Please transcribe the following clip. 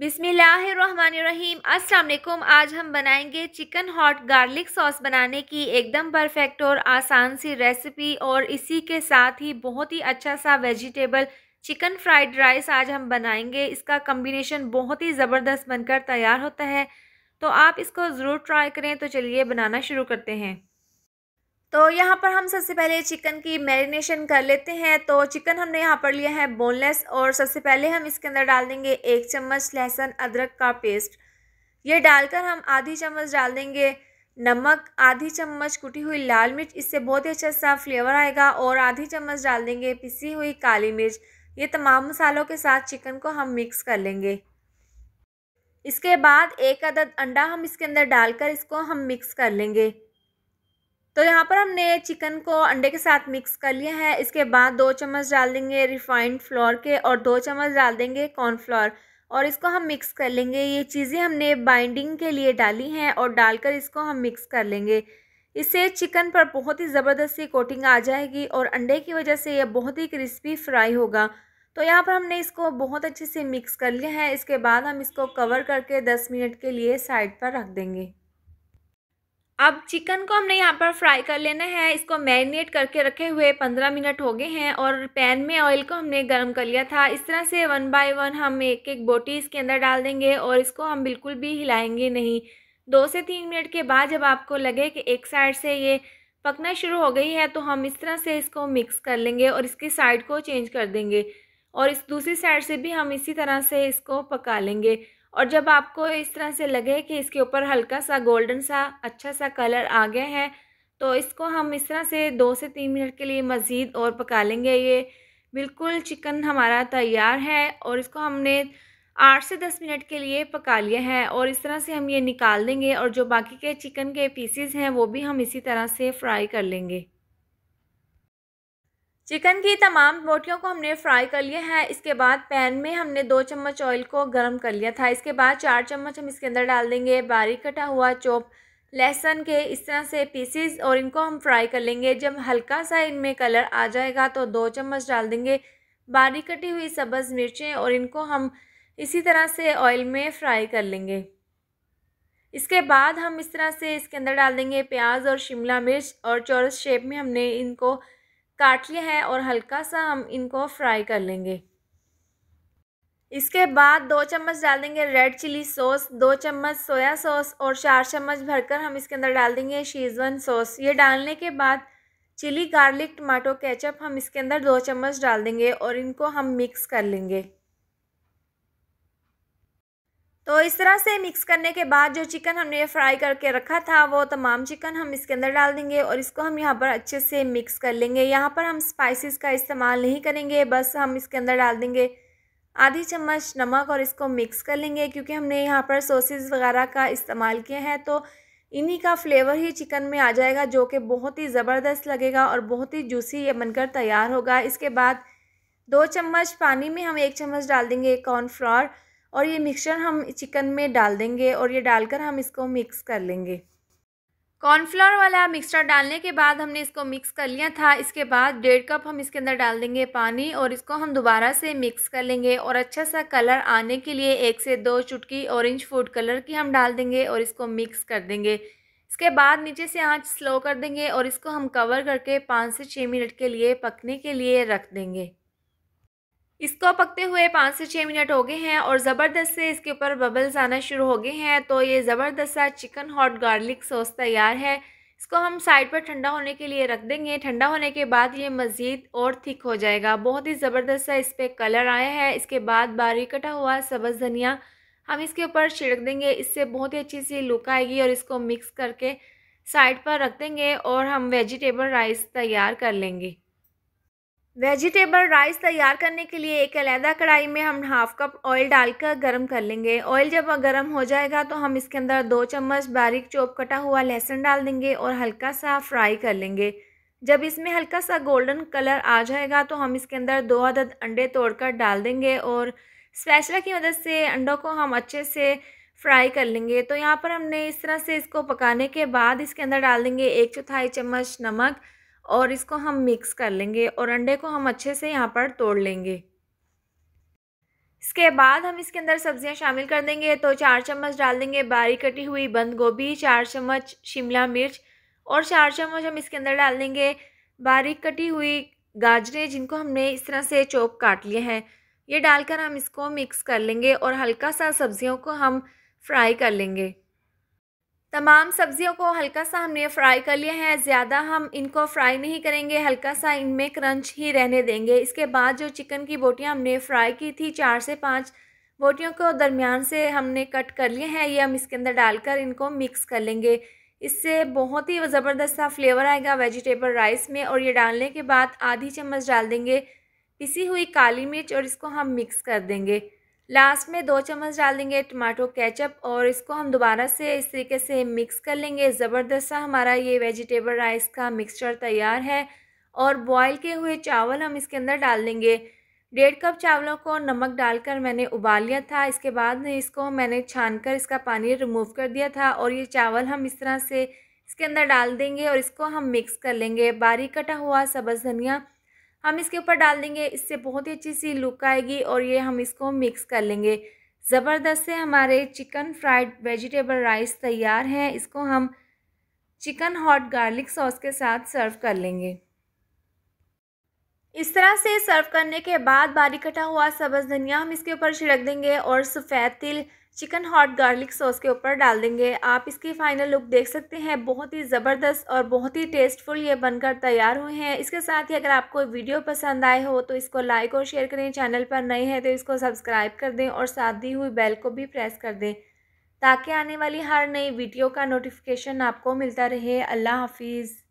बिसमीम अस्सलाम आज हम बनाएंगे चिकन हॉट गार्लिक सॉस बनाने की एकदम परफेक्ट और आसान सी रेसिपी और इसी के साथ ही बहुत ही अच्छा सा वेजिटेबल चिकन फ्राइड राइस आज हम बनाएंगे इसका कम्बिनेशन बहुत ही ज़बरदस्त बनकर तैयार होता है तो आप इसको ज़रूर ट्राई करें तो चलिए बनाना शुरू करते हैं तो यहाँ पर हम सबसे पहले चिकन की मैरिनेशन कर लेते हैं तो चिकन हमने यहाँ पर लिया है बोनलेस और सबसे पहले हम इसके अंदर डाल देंगे एक चम्मच लहसुन अदरक का पेस्ट ये डालकर हम आधी चम्मच डाल देंगे नमक आधी चम्मच कुटी हुई लाल मिर्च इससे बहुत ही अच्छा सा फ्लेवर आएगा और आधी चम्मच डाल देंगे पिसी हुई काली मिर्च ये तमाम मसालों के साथ चिकन को हम मिक्स कर लेंगे इसके बाद एक अदद अंडा हम इसके अंदर डालकर इसको हम मिक्स कर लेंगे तो यहाँ पर हमने चिकन को अंडे के साथ मिक्स कर लिया है इसके बाद दो चम्मच डाल देंगे रिफाइंड फ्लोर के और दो चम्मच डाल देंगे कॉर्नफ्लोर और इसको हम मिक्स कर लेंगे ये चीज़ें हमने बाइंडिंग के लिए डाली हैं और डालकर इसको हम मिक्स कर लेंगे इससे चिकन पर बहुत ही ज़बरदस्त सी कोटिंग आ जाएगी और अंडे की वजह से यह बहुत ही क्रिस्पी फ्राई होगा तो यहाँ पर हमने इसको बहुत अच्छे से मिक्स कर लिया है इसके बाद हम इसको कवर करके 10 मिनट के लिए साइड पर रख देंगे अब चिकन को हमने यहाँ पर फ्राई कर लेना है इसको मैरिनेट करके रखे हुए पंद्रह मिनट हो गए हैं और पैन में ऑयल को हमने गर्म कर लिया था इस तरह से वन बाय वन हम एक एक बोटी इसके अंदर डाल देंगे और इसको हम बिल्कुल भी हिलाएंगे नहीं दो से तीन मिनट के बाद जब आपको लगे कि एक साइड से ये पकना शुरू हो गई है तो हम इस तरह से इसको मिक्स कर लेंगे और इसकी साइड को चेंज कर देंगे और इस दूसरी साइड से भी हम इसी तरह से इसको पका लेंगे और जब आपको इस तरह से लगे कि इसके ऊपर हल्का सा गोल्डन सा अच्छा सा कलर आ गया है तो इसको हम इस तरह से दो से तीन मिनट के लिए मज़ीद और पका लेंगे ये बिल्कुल चिकन हमारा तैयार है और इसको हमने आठ से दस मिनट के लिए पका लिया है और इस तरह से हम ये निकाल देंगे और जो बाकी के चिकन के पीसीज़ हैं वो भी हम इसी तरह से फ्राई कर लेंगे चिकन की तमाम बोटियों को हमने फ्राई कर लिया है इसके बाद पैन में हमने दो चम्मच ऑयल को गर्म कर लिया था इसके बाद चार चम्मच हम इसके अंदर डाल देंगे बारीक कटा हुआ चोप लहसन के इस तरह से पीसीस और इनको हम फ्राई कर लेंगे जब हल्का सा इनमें कलर आ जाएगा तो दो चम्मच डाल देंगे बारीक कटी हुई सब्ज़ मिर्चें और इनको हम इसी तरह से ऑयल में फ्राई कर लेंगे इसके बाद हम इस तरह से इसके अंदर डाल देंगे प्याज और शिमला मिर्च और चौरस शेप में हमने इनको काट लिया है और हल्का सा हम इनको फ्राई कर लेंगे इसके बाद दो चम्मच डाल देंगे रेड चिली सॉस दो चम्मच सोया सॉस और चार चम्मच भरकर हम इसके अंदर डाल देंगे शीजवन सॉस ये डालने के बाद चिली गार्लिक टमाटो केचप हम इसके अंदर दो चम्मच डाल देंगे और इनको हम मिक्स कर लेंगे तो इस तरह से मिक्स करने के बाद जो चिकन हमने फ्राई करके रखा था वो तमाम चिकन हम इसके अंदर डाल देंगे और इसको हम यहाँ पर अच्छे से मिक्स कर लेंगे यहाँ पर हम स्पाइसेस का इस्तेमाल नहीं करेंगे बस हम इसके अंदर डाल देंगे आधी चम्मच नमक और इसको मिक्स कर लेंगे क्योंकि हमने यहाँ पर सोसेज़ वगैरह का इस्तेमाल किया है तो इन्हीं का फ्लेवर ही चिकन में आ जाएगा जो कि बहुत ही ज़बरदस्त लगेगा और बहुत ही जूसी ये बनकर तैयार होगा इसके बाद दो चम्मच पानी में हम एक चम्मच डाल देंगे कॉर्नफ्लावर और ये मिक्सचर हम चिकन में डाल देंगे और ये डालकर हम इसको मिक्स कर लेंगे कॉर्नफ्लावर वाला मिक्सचर डालने के बाद हमने इसको मिक्स कर लिया था इसके बाद डेढ़ कप हम इसके अंदर डाल देंगे पानी और इसको हम दोबारा से मिक्स कर लेंगे और अच्छा सा कलर आने के लिए एक से दो चुटकी ऑरेंज फूड कलर की हम डाल देंगे और इसको मिक्स कर देंगे इसके बाद नीचे से आंच स्लो कर देंगे और इसको हम कवर करके पाँच से छः मिनट के लिए पकने के लिए रख देंगे इसको पकते हुए पाँच से छः मिनट हो गए हैं और ज़बरदस्त से इसके ऊपर बबल्स आना शुरू हो गए हैं तो ये ज़बरदस्त सा चिकन हॉट गार्लिक सॉस तैयार है इसको हम साइड पर ठंडा होने के लिए रख देंगे ठंडा होने के बाद ये मज़ीद और थिक हो जाएगा बहुत ही ज़बरदस्त सा इस पर कलर आया है इसके बाद बारीक कटा हुआ सब्ज़ धनिया हम इसके ऊपर छिड़क देंगे इससे बहुत ही अच्छी सी लुक आएगी और इसको मिक्स करके साइड पर रख देंगे और हम वेजिटेबल राइस तैयार कर लेंगे वेजिटेबल राइस तैयार करने के लिए एक अलहदा कढ़ाई में हम हाफ़ कप ऑयल डालकर गर्म कर लेंगे ऑयल जब गर्म हो जाएगा तो हम इसके अंदर दो चम्मच बारीक चोप कटा हुआ लहसुन डाल देंगे और हल्का सा फ्राई कर लेंगे जब इसमें हल्का सा गोल्डन कलर आ जाएगा तो हम इसके अंदर दो अदद अंडे तोड़कर डाल देंगे और स्पैचला की मदद से अंडों को हम अच्छे से फ्राई कर लेंगे तो यहाँ पर हमने इस तरह से इसको पकाने के बाद इसके अंदर डाल देंगे एक चौथाई चम्मच नमक और इसको हम मिक्स कर लेंगे और अंडे को हम अच्छे से यहाँ पर तोड़ लेंगे इसके बाद हम इसके अंदर सब्जियां शामिल कर देंगे तो चार चम्मच डाल देंगे बारीक कटी हुई बंद गोभी चार चम्मच शिमला मिर्च और चार चम्मच हम इसके अंदर डाल देंगे बारीक कटी हुई गाजरें जिनको हमने इस तरह से चौक काट लिए हैं ये डालकर हम इसको मिक्स कर लेंगे और हल्का सा सब्जियों को हम फ्राई कर लेंगे तमाम सब्जियों को हल्का सा हमने फ्राई कर लिया है ज़्यादा हम इनको फ्राई नहीं करेंगे हल्का सा इनमें क्रंच ही रहने देंगे इसके बाद जो चिकन की बोटियाँ हमने फ्राई की थी चार से पाँच बोटियों को दरमियान से हमने कट कर लिए हैं ये हम इसके अंदर डालकर इनको मिक्स कर लेंगे इससे बहुत ही ज़बरदस्त सा फ्लेवर आएगा वेजिटेबल राइस में और ये डालने के बाद आधी चम्मच डाल देंगे पिसी हुई काली मिर्च और इसको हम मिक्स कर देंगे लास्ट में दो चम्मच डाल देंगे टमाटो केचप और इसको हम दोबारा से इस तरीके से मिक्स कर लेंगे ज़बरदस्त सा हमारा ये वेजिटेबल राइस का मिक्सचर तैयार है और बॉईल किए हुए चावल हम इसके अंदर डाल देंगे डेढ़ कप चावलों को नमक डालकर मैंने उबाल लिया था इसके बाद इसको मैंने छान कर इसका पानी रिमूव कर दिया था और ये चावल हम इस तरह से इसके अंदर डाल देंगे और इसको हम मिक्स कर लेंगे बारीक कटा हुआ सब्ज़ धनिया हम इसके ऊपर डाल देंगे इससे बहुत ही अच्छी सी लुक आएगी और ये हम इसको मिक्स कर लेंगे ज़बरदस्त से हमारे चिकन फ्राइड वेजिटेबल राइस तैयार हैं इसको हम चिकन हॉट गार्लिक सॉस के साथ सर्व कर लेंगे इस तरह से सर्व करने के बाद बारीक कटा हुआ सब्ज़ धनिया हम इसके ऊपर छिड़क देंगे और सफ़ेद तिल चिकन हॉट गार्लिक सॉस के ऊपर डाल देंगे आप इसकी फ़ाइनल लुक देख सकते हैं बहुत ही ज़बरदस्त और बहुत ही टेस्टफुल ये बनकर तैयार हुए हैं इसके साथ ही अगर आपको वीडियो पसंद आए हो तो इसको लाइक और शेयर करें चैनल पर नए हैं तो इसको सब्सक्राइब कर दें और साथ दी हुई बेल को भी प्रेस कर दें ताकि आने वाली हर नई वीडियो का नोटिफिकेशन आपको मिलता रहे अल्लाह हाफिज़